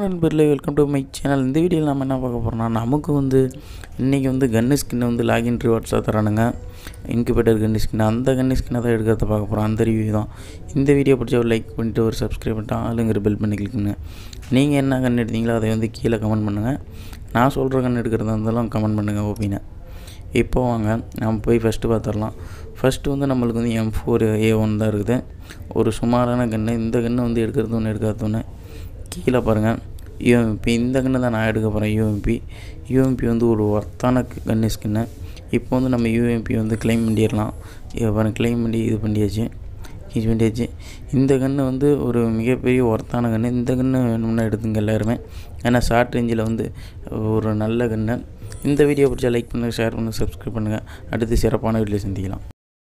hello நண்பர்களே welcome to my channel இந்த வீடியோவில் நம்ம என்ன பார்க்க போகிறோம்னா நமக்கு வந்து இன்றைக்கி வந்து கன்னு ஸ்கின்னு வந்து லாகின் ரிவார்ட்ஸாக தரானுங்க இன்குபேட்டர் கன்னு ஸ்கின் அந்த கன்னு ஸ்கின்னை தான் எடுக்கிறத பார்க்க போகிறோம் அந்த ரிவ்யூ தான் இந்த வீடியோ பிடிச்ச ஒரு லைக் பண்ணிட்டு ஒரு சப்ஸ்கிரைப் பண்ணிட்டு ஆளுங்கிற பில் பண்ணி கிளிக் பண்ணுங்கள் நீங்கள் என்ன கன் எடுத்தீங்களோ அதை வந்து கீழே கமெண்ட் பண்ணுங்கள் நான் சொல்கிற கன் எடுக்கிறதா இருந்தாலும் கமெண்ட் பண்ணுங்கள் ஓபினை இப்போ வாங்க நம்ம போய் ஃபஸ்ட்டு பார்த்துடலாம் ஃபஸ்ட்டு வந்து நம்மளுக்கு வந்து எம் ஃபோர் ஏ ஒன் தான் இருக்குது ஒரு சுமாரான கன்று இந்த கன்று வந்து எடுக்கிறது ஒன்று எடுக்காத ஒன்று கீழே பாருங்கள் யூஎம்பி இந்த கன்று தான் நான் எடுக்க போகிறேன் யூஎம்பி யூஎம்பி வந்து ஒரு ஒர்த்தான கன்னு ஸ்கின்னு இப்போ வந்து நம்ம யூஎம்பி வந்து கிளைம் பண்ணிடலாம் அப்புறம் கிளைம் பண்ணி இது பண்ணியாச்சு கீச் பண்ணியாச்சு இந்த கன்று வந்து ஒரு மிகப்பெரிய ஒர்த்தான கன்று இந்த கன்று வேணும்னா எடுத்துங்க எல்லாருமே ஏன்னா ஷார்ட் ரேஞ்சில் வந்து ஒரு நல்ல கன்று இந்த வீடியோ பிடிச்சா லைக் பண்ணுங்கள் ஷேர் பண்ணுங்கள் சப்ஸ்கிரைப் பண்ணுங்கள் அடுத்து சிறப்பான வீடியோ சந்திக்கலாம்